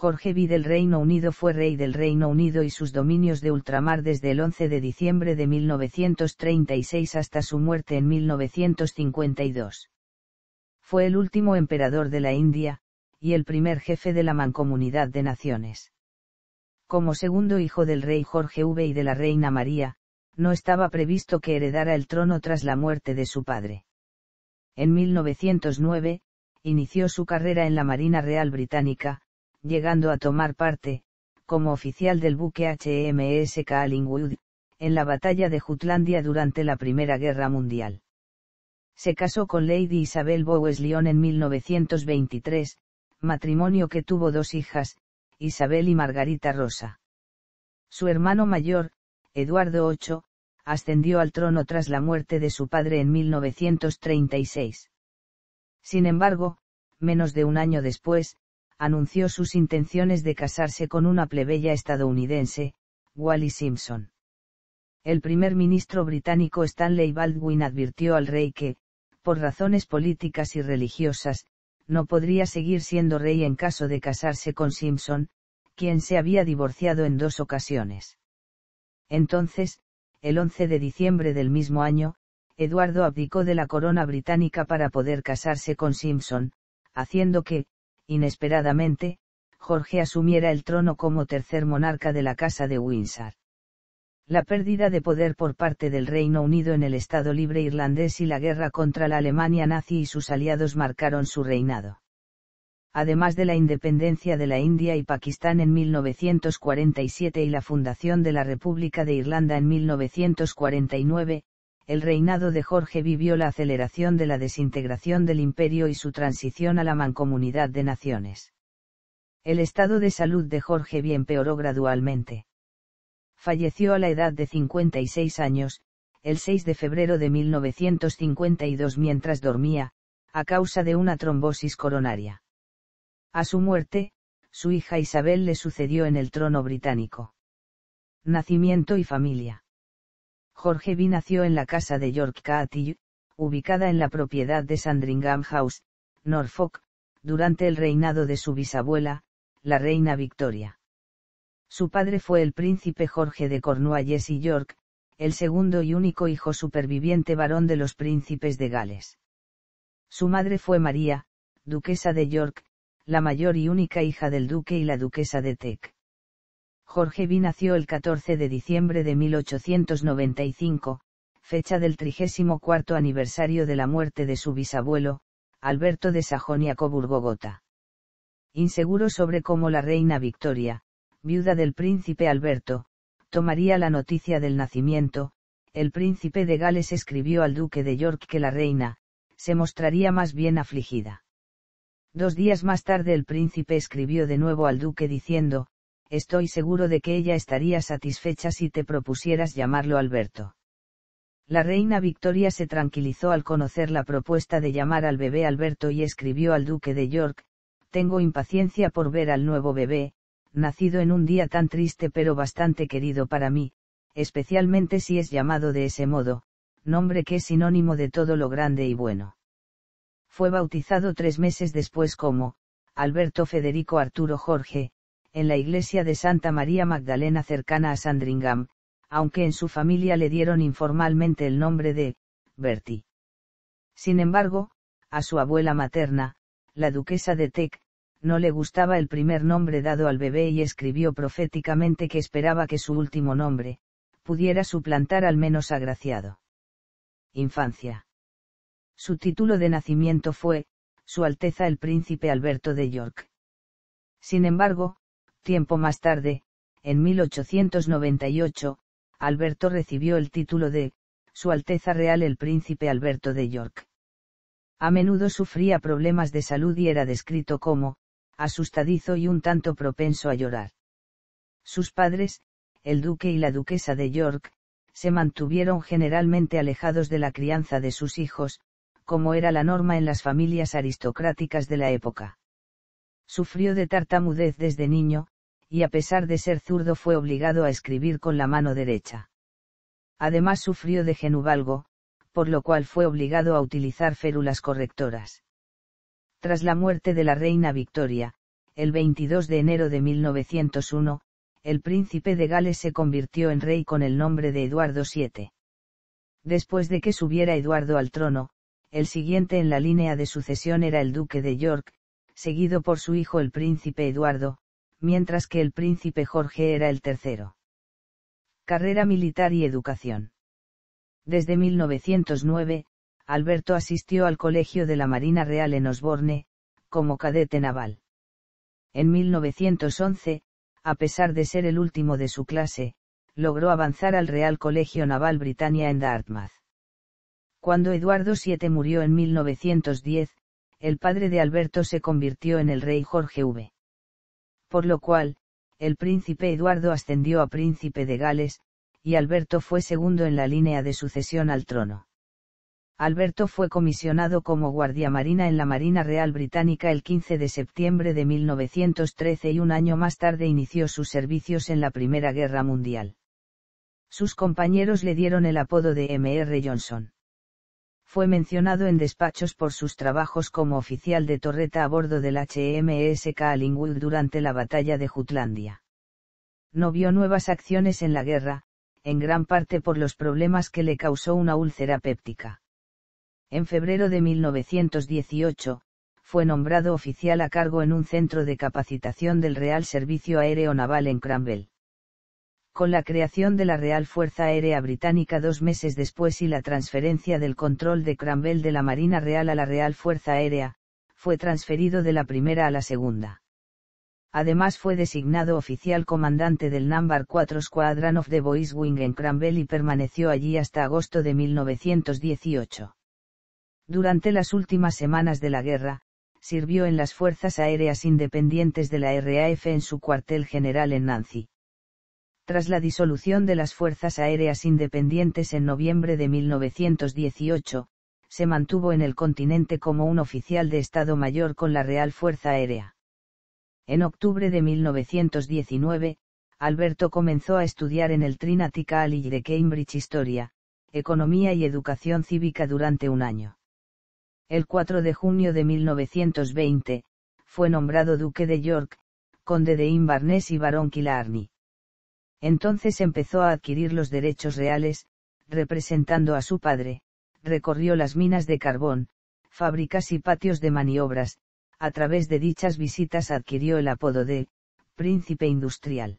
Jorge V del Reino Unido fue rey del Reino Unido y sus dominios de ultramar desde el 11 de diciembre de 1936 hasta su muerte en 1952. Fue el último emperador de la India, y el primer jefe de la Mancomunidad de Naciones. Como segundo hijo del rey Jorge V y de la reina María, no estaba previsto que heredara el trono tras la muerte de su padre. En 1909, inició su carrera en la Marina Real Británica, llegando a tomar parte, como oficial del buque HMS Kalingwood, en la batalla de Jutlandia durante la Primera Guerra Mundial. Se casó con Lady Isabel Bowes Lyon en 1923, matrimonio que tuvo dos hijas, Isabel y Margarita Rosa. Su hermano mayor, Eduardo VIII, ascendió al trono tras la muerte de su padre en 1936. Sin embargo, menos de un año después, anunció sus intenciones de casarse con una plebeya estadounidense, Wally Simpson. El primer ministro británico Stanley Baldwin advirtió al rey que, por razones políticas y religiosas, no podría seguir siendo rey en caso de casarse con Simpson, quien se había divorciado en dos ocasiones. Entonces, el 11 de diciembre del mismo año, Eduardo abdicó de la corona británica para poder casarse con Simpson, haciendo que, inesperadamente, Jorge asumiera el trono como tercer monarca de la Casa de Windsor. La pérdida de poder por parte del Reino Unido en el Estado Libre Irlandés y la guerra contra la Alemania nazi y sus aliados marcaron su reinado. Además de la independencia de la India y Pakistán en 1947 y la fundación de la República de Irlanda en 1949, el reinado de Jorge vivió la aceleración de la desintegración del imperio y su transición a la mancomunidad de naciones. El estado de salud de Jorge bien empeoró gradualmente. Falleció a la edad de 56 años, el 6 de febrero de 1952 mientras dormía, a causa de una trombosis coronaria. A su muerte, su hija Isabel le sucedió en el trono británico. Nacimiento y familia. Jorge B. nació en la casa de York Cathy, ubicada en la propiedad de Sandringham House, Norfolk, durante el reinado de su bisabuela, la reina Victoria. Su padre fue el príncipe Jorge de Cornualles y York, el segundo y único hijo superviviente varón de los príncipes de Gales. Su madre fue María, duquesa de York, la mayor y única hija del duque y la duquesa de Teck. Jorge V nació el 14 de diciembre de 1895, fecha del 34 aniversario de la muerte de su bisabuelo, Alberto de Sajonia-Coburgo-Gotha. Inseguro sobre cómo la reina Victoria, viuda del príncipe Alberto, tomaría la noticia del nacimiento, el príncipe de Gales escribió al duque de York que la reina, se mostraría más bien afligida. Dos días más tarde el príncipe escribió de nuevo al duque diciendo, estoy seguro de que ella estaría satisfecha si te propusieras llamarlo Alberto. La reina Victoria se tranquilizó al conocer la propuesta de llamar al bebé Alberto y escribió al duque de York, Tengo impaciencia por ver al nuevo bebé, nacido en un día tan triste pero bastante querido para mí, especialmente si es llamado de ese modo, nombre que es sinónimo de todo lo grande y bueno. Fue bautizado tres meses después como, Alberto Federico Arturo Jorge, en la iglesia de Santa María Magdalena cercana a Sandringham, aunque en su familia le dieron informalmente el nombre de Bertie. Sin embargo, a su abuela materna, la duquesa de Teck, no le gustaba el primer nombre dado al bebé y escribió proféticamente que esperaba que su último nombre, pudiera suplantar al menos agraciado. Infancia. Su título de nacimiento fue, Su Alteza el Príncipe Alberto de York. Sin embargo, Tiempo más tarde, en 1898, Alberto recibió el título de Su Alteza Real el Príncipe Alberto de York. A menudo sufría problemas de salud y era descrito como asustadizo y un tanto propenso a llorar. Sus padres, el duque y la duquesa de York, se mantuvieron generalmente alejados de la crianza de sus hijos, como era la norma en las familias aristocráticas de la época. Sufrió de tartamudez desde niño, y a pesar de ser zurdo fue obligado a escribir con la mano derecha. Además sufrió de genubalgo, por lo cual fue obligado a utilizar férulas correctoras. Tras la muerte de la reina Victoria, el 22 de enero de 1901, el príncipe de Gales se convirtió en rey con el nombre de Eduardo VII. Después de que subiera Eduardo al trono, el siguiente en la línea de sucesión era el duque de York, seguido por su hijo el príncipe Eduardo, mientras que el príncipe Jorge era el tercero. Carrera militar y educación. Desde 1909, Alberto asistió al Colegio de la Marina Real en Osborne, como cadete naval. En 1911, a pesar de ser el último de su clase, logró avanzar al Real Colegio Naval Britannia en Dartmouth. Cuando Eduardo VII murió en 1910, el padre de Alberto se convirtió en el rey Jorge V. Por lo cual, el príncipe Eduardo ascendió a príncipe de Gales, y Alberto fue segundo en la línea de sucesión al trono. Alberto fue comisionado como guardia marina en la Marina Real Británica el 15 de septiembre de 1913 y un año más tarde inició sus servicios en la Primera Guerra Mundial. Sus compañeros le dieron el apodo de Mr. Johnson fue mencionado en despachos por sus trabajos como oficial de torreta a bordo del HMS Kalingwood durante la batalla de Jutlandia. No vio nuevas acciones en la guerra, en gran parte por los problemas que le causó una úlcera péptica. En febrero de 1918, fue nombrado oficial a cargo en un centro de capacitación del Real Servicio Aéreo Naval en Cranwell con la creación de la Real Fuerza Aérea Británica dos meses después y la transferencia del control de Cranwell de la Marina Real a la Real Fuerza Aérea, fue transferido de la primera a la segunda. Además fue designado oficial comandante del Nambar 4 Squadron of the Boys Wing en Cranwell y permaneció allí hasta agosto de 1918. Durante las últimas semanas de la guerra, sirvió en las Fuerzas Aéreas Independientes de la RAF en su cuartel general en Nancy. Tras la disolución de las Fuerzas Aéreas Independientes en noviembre de 1918, se mantuvo en el continente como un oficial de Estado Mayor con la Real Fuerza Aérea. En octubre de 1919, Alberto comenzó a estudiar en el Trinity College de Cambridge Historia, Economía y Educación Cívica durante un año. El 4 de junio de 1920, fue nombrado duque de York, conde de Inverness y barón Killarney. Entonces empezó a adquirir los derechos reales, representando a su padre, recorrió las minas de carbón, fábricas y patios de maniobras, a través de dichas visitas adquirió el apodo de príncipe industrial.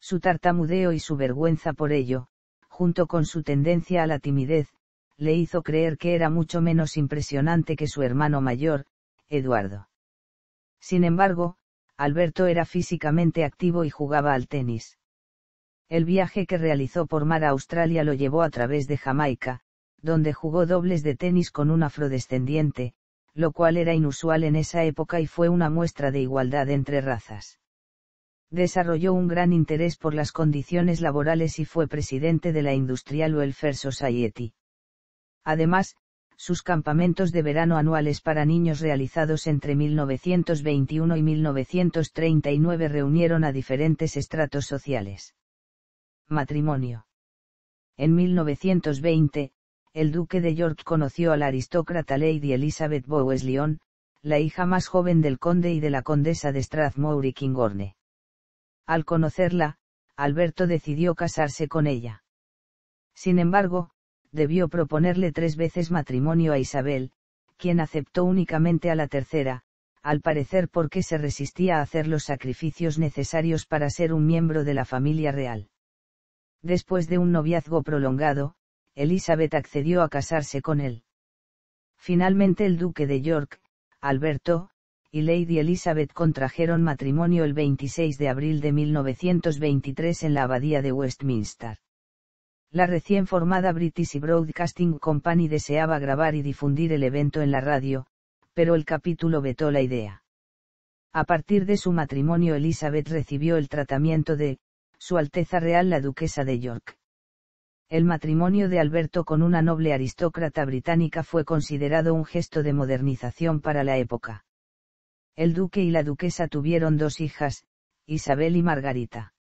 Su tartamudeo y su vergüenza por ello, junto con su tendencia a la timidez, le hizo creer que era mucho menos impresionante que su hermano mayor, Eduardo. Sin embargo, Alberto era físicamente activo y jugaba al tenis. El viaje que realizó por mar a Australia lo llevó a través de Jamaica, donde jugó dobles de tenis con un afrodescendiente, lo cual era inusual en esa época y fue una muestra de igualdad entre razas. Desarrolló un gran interés por las condiciones laborales y fue presidente de la Industrial Welfare Society. Además, sus campamentos de verano anuales para niños realizados entre 1921 y 1939 reunieron a diferentes estratos sociales matrimonio. En 1920, el duque de York conoció a la aristócrata Lady Elizabeth Bowes Lyon, la hija más joven del conde y de la condesa de Strathmore y Kingorne. Al conocerla, Alberto decidió casarse con ella. Sin embargo, debió proponerle tres veces matrimonio a Isabel, quien aceptó únicamente a la tercera, al parecer porque se resistía a hacer los sacrificios necesarios para ser un miembro de la familia real. Después de un noviazgo prolongado, Elizabeth accedió a casarse con él. Finalmente el duque de York, Alberto, y Lady Elizabeth contrajeron matrimonio el 26 de abril de 1923 en la abadía de Westminster. La recién formada British Broadcasting Company deseaba grabar y difundir el evento en la radio, pero el capítulo vetó la idea. A partir de su matrimonio Elizabeth recibió el tratamiento de su Alteza Real la Duquesa de York. El matrimonio de Alberto con una noble aristócrata británica fue considerado un gesto de modernización para la época. El duque y la duquesa tuvieron dos hijas, Isabel y Margarita.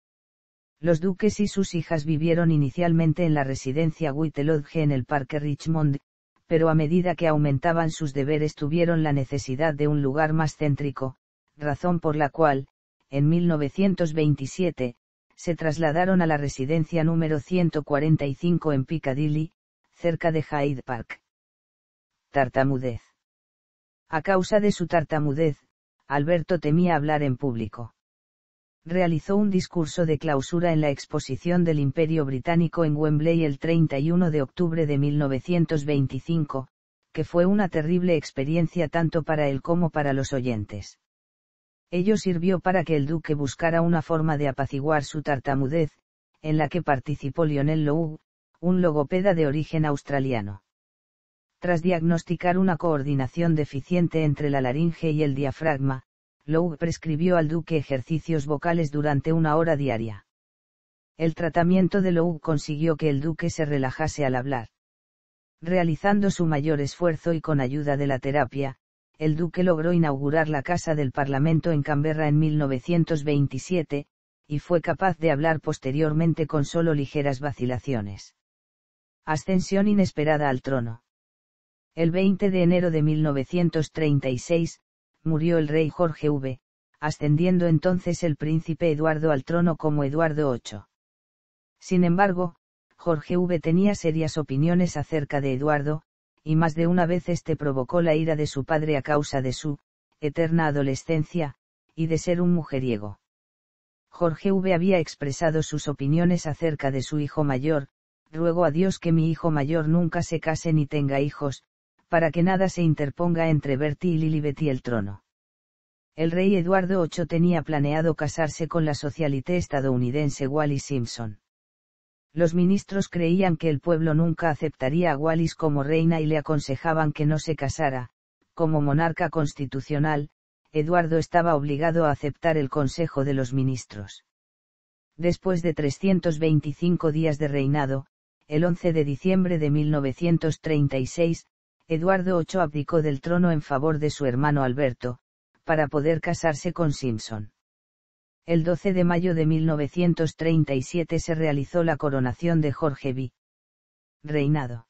Los duques y sus hijas vivieron inicialmente en la residencia Whitelodge en el Parque Richmond, pero a medida que aumentaban sus deberes tuvieron la necesidad de un lugar más céntrico, razón por la cual, en 1927, se trasladaron a la residencia número 145 en Piccadilly, cerca de Hyde Park. Tartamudez. A causa de su tartamudez, Alberto temía hablar en público. Realizó un discurso de clausura en la exposición del Imperio Británico en Wembley el 31 de octubre de 1925, que fue una terrible experiencia tanto para él como para los oyentes. Ello sirvió para que el duque buscara una forma de apaciguar su tartamudez, en la que participó Lionel Lowe, un logopeda de origen australiano. Tras diagnosticar una coordinación deficiente entre la laringe y el diafragma, Lowe prescribió al duque ejercicios vocales durante una hora diaria. El tratamiento de Lowe consiguió que el duque se relajase al hablar. Realizando su mayor esfuerzo y con ayuda de la terapia, el duque logró inaugurar la Casa del Parlamento en Canberra en 1927, y fue capaz de hablar posteriormente con solo ligeras vacilaciones. Ascensión inesperada al trono. El 20 de enero de 1936, murió el rey Jorge V, ascendiendo entonces el príncipe Eduardo al trono como Eduardo VIII. Sin embargo, Jorge V tenía serias opiniones acerca de Eduardo, y más de una vez este provocó la ira de su padre a causa de su eterna adolescencia, y de ser un mujeriego. Jorge V había expresado sus opiniones acerca de su hijo mayor, ruego a Dios que mi hijo mayor nunca se case ni tenga hijos, para que nada se interponga entre Bertie y Lilibet el trono. El rey Eduardo VIII tenía planeado casarse con la socialité estadounidense Wally Simpson. Los ministros creían que el pueblo nunca aceptaría a Wallis como reina y le aconsejaban que no se casara. Como monarca constitucional, Eduardo estaba obligado a aceptar el consejo de los ministros. Después de 325 días de reinado, el 11 de diciembre de 1936, Eduardo VIII abdicó del trono en favor de su hermano Alberto, para poder casarse con Simpson el 12 de mayo de 1937 se realizó la coronación de Jorge V. Reinado.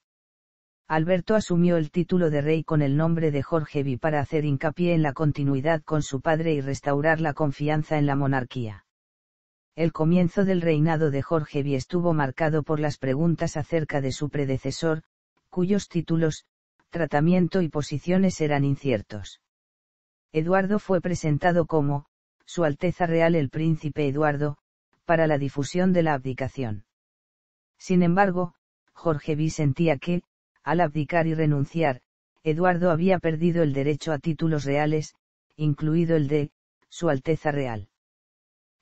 Alberto asumió el título de rey con el nombre de Jorge V para hacer hincapié en la continuidad con su padre y restaurar la confianza en la monarquía. El comienzo del reinado de Jorge V estuvo marcado por las preguntas acerca de su predecesor, cuyos títulos, tratamiento y posiciones eran inciertos. Eduardo fue presentado como, su Alteza Real el Príncipe Eduardo, para la difusión de la abdicación. Sin embargo, Jorge V sentía que, al abdicar y renunciar, Eduardo había perdido el derecho a títulos reales, incluido el de, Su Alteza Real.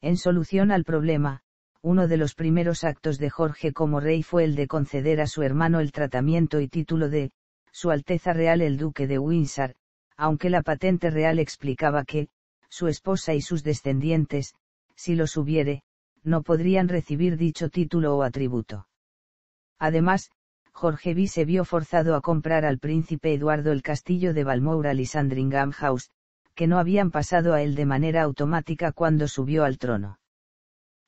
En solución al problema, uno de los primeros actos de Jorge como rey fue el de conceder a su hermano el tratamiento y título de, Su Alteza Real el Duque de Windsor, aunque la patente real explicaba que, su esposa y sus descendientes, si los hubiere, no podrían recibir dicho título o atributo. Además, Jorge V se vio forzado a comprar al príncipe Eduardo el castillo de Balmoura y Sandringham House, que no habían pasado a él de manera automática cuando subió al trono.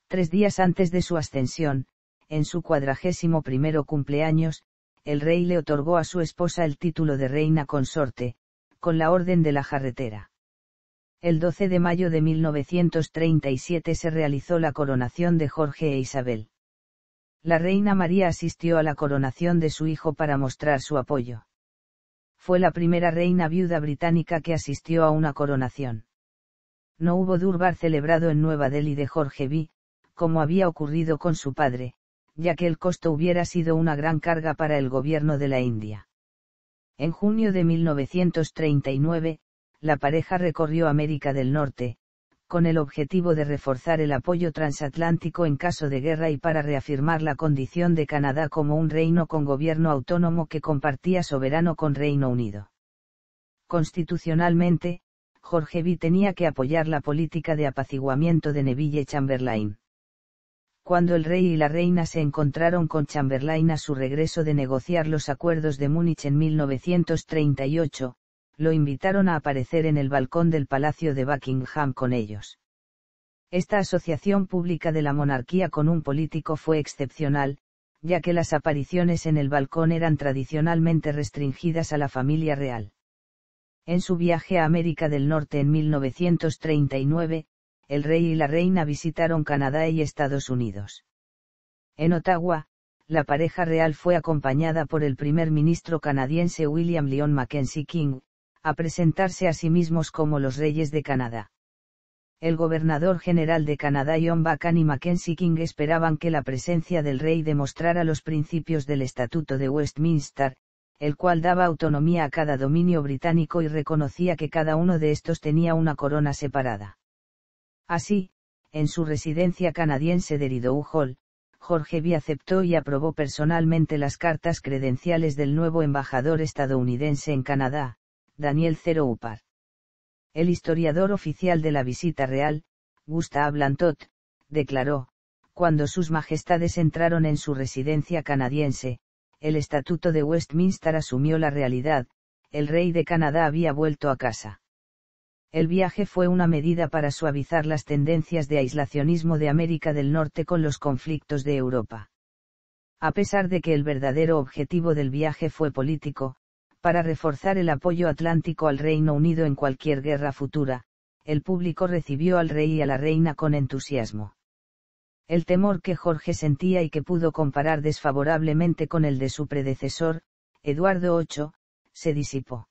Tres días antes de su ascensión, en su cuadragésimo primero cumpleaños, el rey le otorgó a su esposa el título de reina consorte, con la Orden de la Jarretera el 12 de mayo de 1937 se realizó la coronación de Jorge e Isabel. La reina María asistió a la coronación de su hijo para mostrar su apoyo. Fue la primera reina viuda británica que asistió a una coronación. No hubo Durbar celebrado en Nueva Delhi de Jorge V, como había ocurrido con su padre, ya que el costo hubiera sido una gran carga para el gobierno de la India. En junio de 1939, la pareja recorrió América del Norte, con el objetivo de reforzar el apoyo transatlántico en caso de guerra y para reafirmar la condición de Canadá como un reino con gobierno autónomo que compartía soberano con Reino Unido. Constitucionalmente, Jorge V tenía que apoyar la política de apaciguamiento de Neville Chamberlain. Cuando el rey y la reina se encontraron con Chamberlain a su regreso de negociar los acuerdos de Múnich en 1938, lo invitaron a aparecer en el balcón del Palacio de Buckingham con ellos. Esta asociación pública de la monarquía con un político fue excepcional, ya que las apariciones en el balcón eran tradicionalmente restringidas a la familia real. En su viaje a América del Norte en 1939, el rey y la reina visitaron Canadá y Estados Unidos. En Ottawa, la pareja real fue acompañada por el primer ministro canadiense William Lyon Mackenzie King, a presentarse a sí mismos como los reyes de Canadá. El gobernador general de Canadá John bacon y Mackenzie King esperaban que la presencia del rey demostrara los principios del Estatuto de Westminster, el cual daba autonomía a cada dominio británico y reconocía que cada uno de estos tenía una corona separada. Así, en su residencia canadiense de Rideau Hall, Jorge B. aceptó y aprobó personalmente las cartas credenciales del nuevo embajador estadounidense en Canadá, Daniel Cero Upar. El historiador oficial de la visita real, Gustave Blantot, declaró, cuando sus majestades entraron en su residencia canadiense, el Estatuto de Westminster asumió la realidad, el rey de Canadá había vuelto a casa. El viaje fue una medida para suavizar las tendencias de aislacionismo de América del Norte con los conflictos de Europa. A pesar de que el verdadero objetivo del viaje fue político, para reforzar el apoyo atlántico al Reino Unido en cualquier guerra futura, el público recibió al rey y a la reina con entusiasmo. El temor que Jorge sentía y que pudo comparar desfavorablemente con el de su predecesor, Eduardo VIII, se disipó.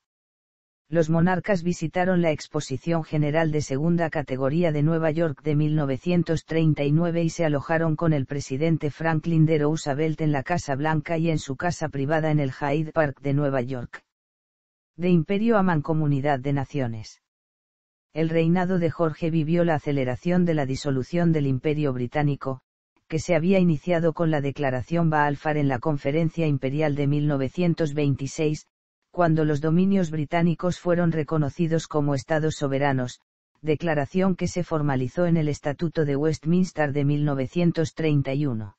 Los monarcas visitaron la Exposición General de Segunda Categoría de Nueva York de 1939 y se alojaron con el presidente Franklin D. Roosevelt en la Casa Blanca y en su casa privada en el Hyde Park de Nueva York de imperio a mancomunidad de naciones. El reinado de Jorge vivió la aceleración de la disolución del imperio británico, que se había iniciado con la declaración Baalfar en la Conferencia Imperial de 1926, cuando los dominios británicos fueron reconocidos como estados soberanos, declaración que se formalizó en el Estatuto de Westminster de 1931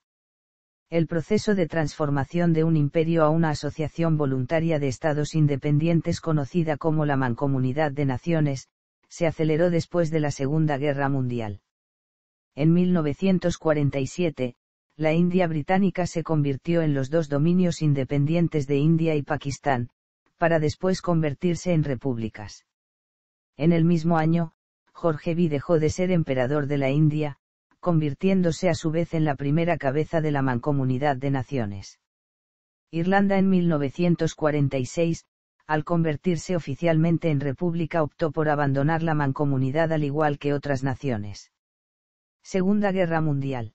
el proceso de transformación de un imperio a una asociación voluntaria de estados independientes conocida como la Mancomunidad de Naciones, se aceleró después de la Segunda Guerra Mundial. En 1947, la India británica se convirtió en los dos dominios independientes de India y Pakistán, para después convertirse en repúblicas. En el mismo año, Jorge V dejó de ser emperador de la India, convirtiéndose a su vez en la primera cabeza de la Mancomunidad de Naciones. Irlanda en 1946, al convertirse oficialmente en república optó por abandonar la mancomunidad al igual que otras naciones. Segunda Guerra Mundial.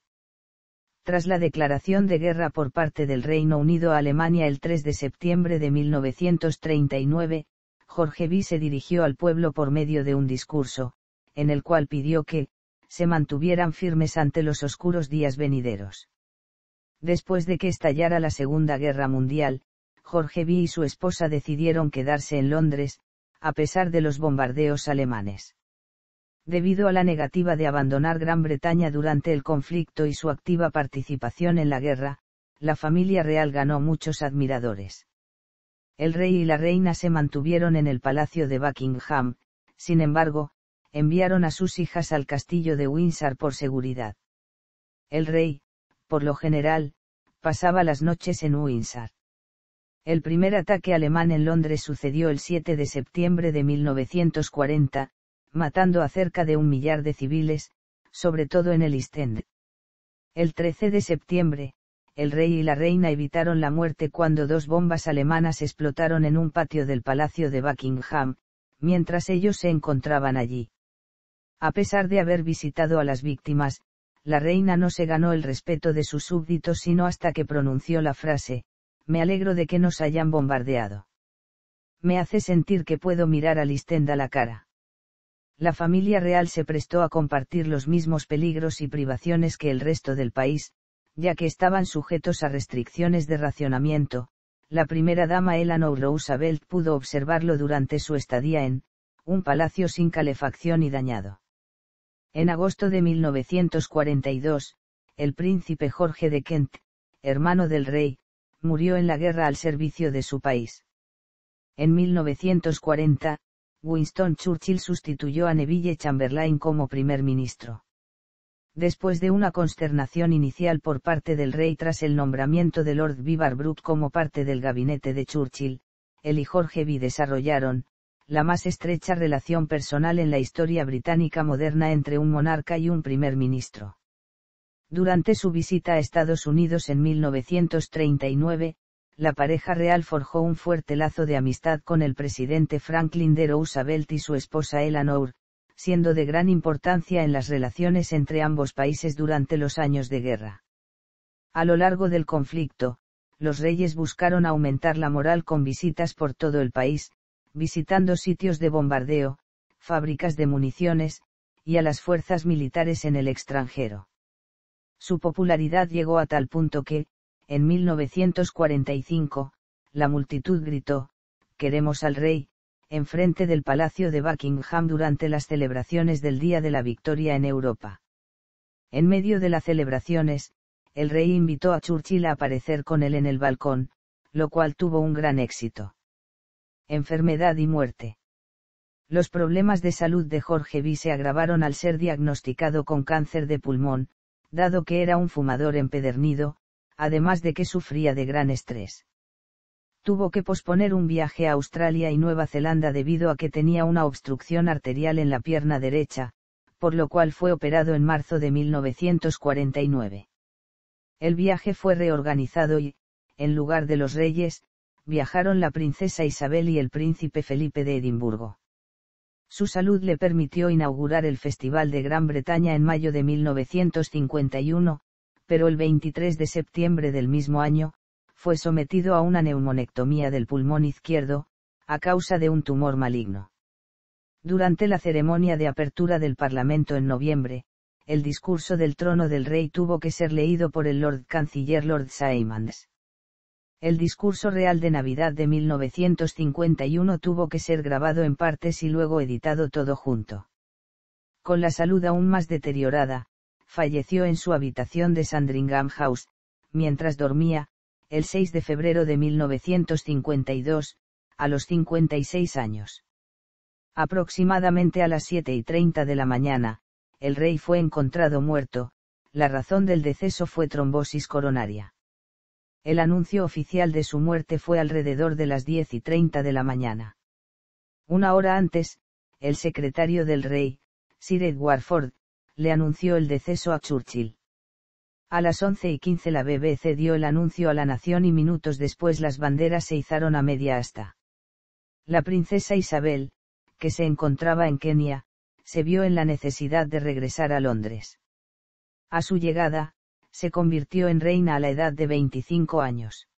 Tras la declaración de guerra por parte del Reino Unido a Alemania el 3 de septiembre de 1939, Jorge V se dirigió al pueblo por medio de un discurso, en el cual pidió que, se mantuvieran firmes ante los oscuros días venideros. Después de que estallara la Segunda Guerra Mundial, Jorge V y su esposa decidieron quedarse en Londres, a pesar de los bombardeos alemanes. Debido a la negativa de abandonar Gran Bretaña durante el conflicto y su activa participación en la guerra, la familia real ganó muchos admiradores. El rey y la reina se mantuvieron en el Palacio de Buckingham, sin embargo, enviaron a sus hijas al castillo de Windsor por seguridad. El rey, por lo general, pasaba las noches en Windsor. El primer ataque alemán en Londres sucedió el 7 de septiembre de 1940, matando a cerca de un millar de civiles, sobre todo en el East End. El 13 de septiembre, el rey y la reina evitaron la muerte cuando dos bombas alemanas explotaron en un patio del Palacio de Buckingham, mientras ellos se encontraban allí. A pesar de haber visitado a las víctimas, la reina no se ganó el respeto de sus súbditos sino hasta que pronunció la frase, me alegro de que nos hayan bombardeado. Me hace sentir que puedo mirar a Listenda la cara la familia real se prestó a compartir los mismos peligros y privaciones que el resto del país, ya que estaban sujetos a restricciones de racionamiento. La primera dama Eleanor Roosevelt pudo observarlo durante su estadía en un palacio sin calefacción y dañado. En agosto de 1942, el príncipe Jorge de Kent, hermano del rey, murió en la guerra al servicio de su país. En 1940, Winston Churchill sustituyó a Neville Chamberlain como primer ministro. Después de una consternación inicial por parte del rey tras el nombramiento de Lord Beaverbrook como parte del gabinete de Churchill, él y Jorge V desarrollaron, la más estrecha relación personal en la historia británica moderna entre un monarca y un primer ministro. Durante su visita a Estados Unidos en 1939, la pareja real forjó un fuerte lazo de amistad con el presidente Franklin D. Roosevelt y su esposa Eleanor, siendo de gran importancia en las relaciones entre ambos países durante los años de guerra. A lo largo del conflicto, los reyes buscaron aumentar la moral con visitas por todo el país, visitando sitios de bombardeo, fábricas de municiones, y a las fuerzas militares en el extranjero. Su popularidad llegó a tal punto que, en 1945, la multitud gritó, Queremos al rey, enfrente del Palacio de Buckingham durante las celebraciones del Día de la Victoria en Europa. En medio de las celebraciones, el rey invitó a Churchill a aparecer con él en el balcón, lo cual tuvo un gran éxito enfermedad y muerte. Los problemas de salud de Jorge B se agravaron al ser diagnosticado con cáncer de pulmón, dado que era un fumador empedernido, además de que sufría de gran estrés. Tuvo que posponer un viaje a Australia y Nueva Zelanda debido a que tenía una obstrucción arterial en la pierna derecha, por lo cual fue operado en marzo de 1949. El viaje fue reorganizado y, en lugar de los Reyes, viajaron la princesa Isabel y el príncipe Felipe de Edimburgo. Su salud le permitió inaugurar el Festival de Gran Bretaña en mayo de 1951, pero el 23 de septiembre del mismo año, fue sometido a una neumonectomía del pulmón izquierdo, a causa de un tumor maligno. Durante la ceremonia de apertura del Parlamento en noviembre, el discurso del trono del rey tuvo que ser leído por el Lord Canciller Lord Simons el discurso real de Navidad de 1951 tuvo que ser grabado en partes y luego editado todo junto. Con la salud aún más deteriorada, falleció en su habitación de Sandringham House, mientras dormía, el 6 de febrero de 1952, a los 56 años. Aproximadamente a las 7 y 30 de la mañana, el rey fue encontrado muerto, la razón del deceso fue trombosis coronaria. El anuncio oficial de su muerte fue alrededor de las 10 y 30 de la mañana. Una hora antes, el secretario del rey, Sir Edward Ford, le anunció el deceso a Churchill. A las 11 y 15 la BBC dio el anuncio a la nación y minutos después las banderas se izaron a media asta. La princesa Isabel, que se encontraba en Kenia, se vio en la necesidad de regresar a Londres. A su llegada, se convirtió en reina a la edad de 25 años.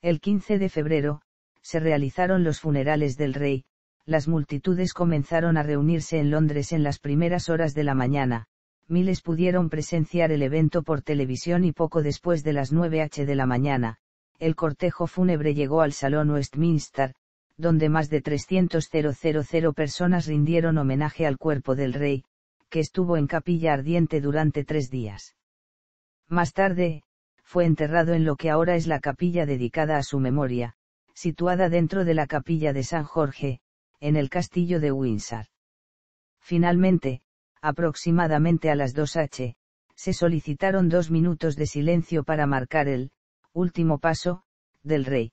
El 15 de febrero, se realizaron los funerales del rey, las multitudes comenzaron a reunirse en Londres en las primeras horas de la mañana, miles pudieron presenciar el evento por televisión y poco después de las 9h de la mañana, el cortejo fúnebre llegó al Salón Westminster, donde más de 300.000 personas rindieron homenaje al cuerpo del rey, que estuvo en capilla ardiente durante tres días. Más tarde, fue enterrado en lo que ahora es la capilla dedicada a su memoria, situada dentro de la capilla de San Jorge, en el castillo de Windsor. Finalmente, aproximadamente a las 2 h, se solicitaron dos minutos de silencio para marcar el último paso del rey.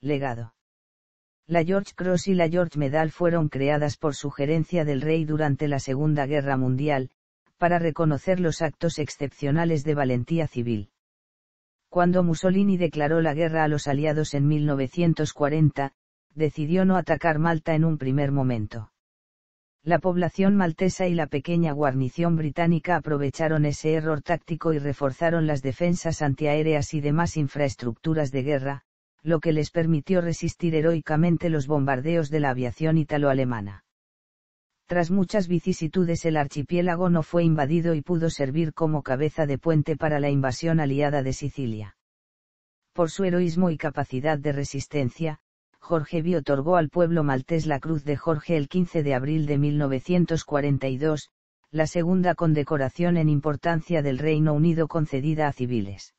Legado. La George Cross y la George Medal fueron creadas por sugerencia del rey durante la Segunda Guerra Mundial, para reconocer los actos excepcionales de valentía civil. Cuando Mussolini declaró la guerra a los aliados en 1940, decidió no atacar Malta en un primer momento. La población maltesa y la pequeña guarnición británica aprovecharon ese error táctico y reforzaron las defensas antiaéreas y demás infraestructuras de guerra, lo que les permitió resistir heroicamente los bombardeos de la aviación italo-alemana. Tras muchas vicisitudes el archipiélago no fue invadido y pudo servir como cabeza de puente para la invasión aliada de Sicilia. Por su heroísmo y capacidad de resistencia, Jorge V otorgó al pueblo maltés la Cruz de Jorge el 15 de abril de 1942, la segunda condecoración en importancia del Reino Unido concedida a civiles.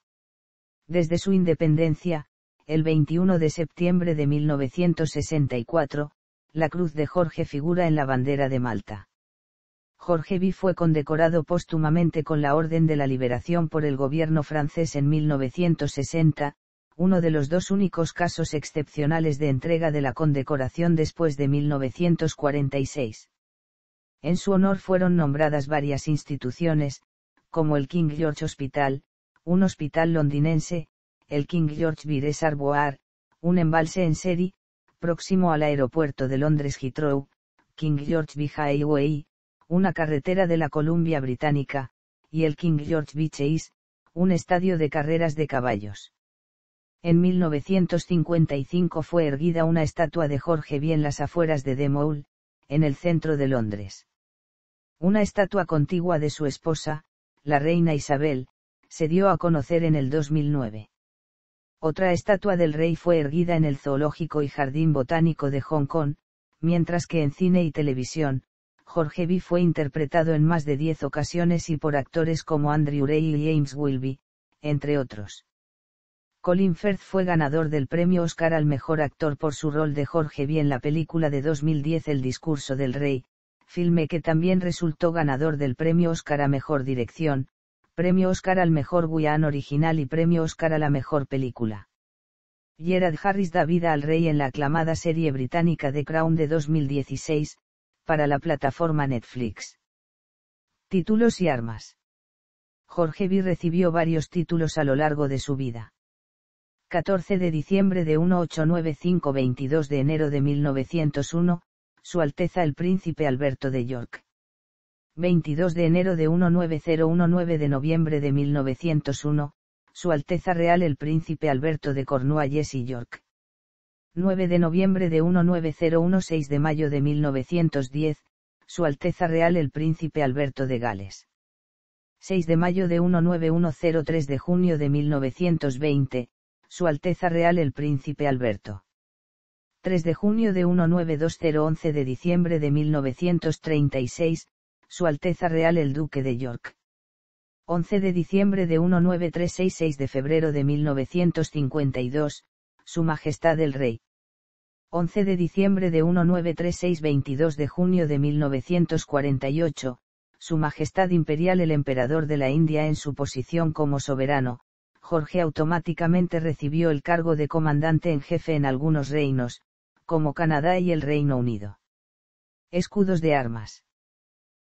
Desde su independencia, el 21 de septiembre de 1964, la cruz de Jorge figura en la bandera de Malta. Jorge V fue condecorado póstumamente con la Orden de la Liberación por el gobierno francés en 1960, uno de los dos únicos casos excepcionales de entrega de la condecoración después de 1946. En su honor fueron nombradas varias instituciones, como el King George Hospital, un hospital londinense, el King George Vires Arboar, un embalse en Seri, próximo al aeropuerto de Londres Heathrow, King George V Highway, una carretera de la Columbia Británica, y el King George V Chase, un estadio de carreras de caballos. En 1955 fue erguida una estatua de Jorge V en las afueras de Demoul, en el centro de Londres. Una estatua contigua de su esposa, la reina Isabel, se dio a conocer en el 2009. Otra estatua del rey fue erguida en el Zoológico y Jardín Botánico de Hong Kong, mientras que en cine y televisión, Jorge B. fue interpretado en más de diez ocasiones y por actores como Andrew Ray y James Wilby, entre otros. Colin Firth fue ganador del premio Oscar al mejor actor por su rol de Jorge B. en la película de 2010 El discurso del rey, filme que también resultó ganador del premio Oscar a mejor dirección, Premio Oscar al mejor guion original y Premio Oscar a la mejor película. Gerard Harris da vida al rey en la aclamada serie británica The Crown de 2016, para la plataforma Netflix. Títulos y armas. Jorge B. recibió varios títulos a lo largo de su vida. 14 de diciembre de 1895-22 de enero de 1901, Su Alteza el Príncipe Alberto de York. 22 de enero de 1901-9 de noviembre de 1901, Su Alteza Real el Príncipe Alberto de Cornualles y York. 9 de noviembre de 1901-6 de mayo de 1910, Su Alteza Real el Príncipe Alberto de Gales. 6 de mayo de 1910-3 de junio de 1920, Su Alteza Real el Príncipe Alberto. 3 de junio de 1920, 11 de diciembre de 1936, su Alteza Real el Duque de York. 11 de diciembre de 1936 6 de febrero de 1952, Su Majestad el Rey. 11 de diciembre de 1936 22 de junio de 1948, Su Majestad Imperial el Emperador de la India en su posición como soberano, Jorge automáticamente recibió el cargo de comandante en jefe en algunos reinos, como Canadá y el Reino Unido. Escudos de armas.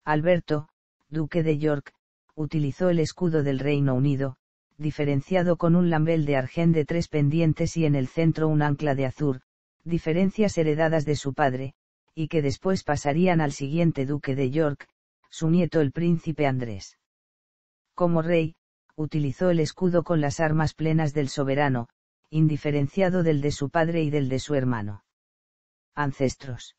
Alberto, duque de York, utilizó el escudo del Reino Unido, diferenciado con un lambel de argén de tres pendientes y en el centro un ancla de azur, diferencias heredadas de su padre, y que después pasarían al siguiente duque de York, su nieto el príncipe Andrés. Como rey, utilizó el escudo con las armas plenas del soberano, indiferenciado del de su padre y del de su hermano. Ancestros.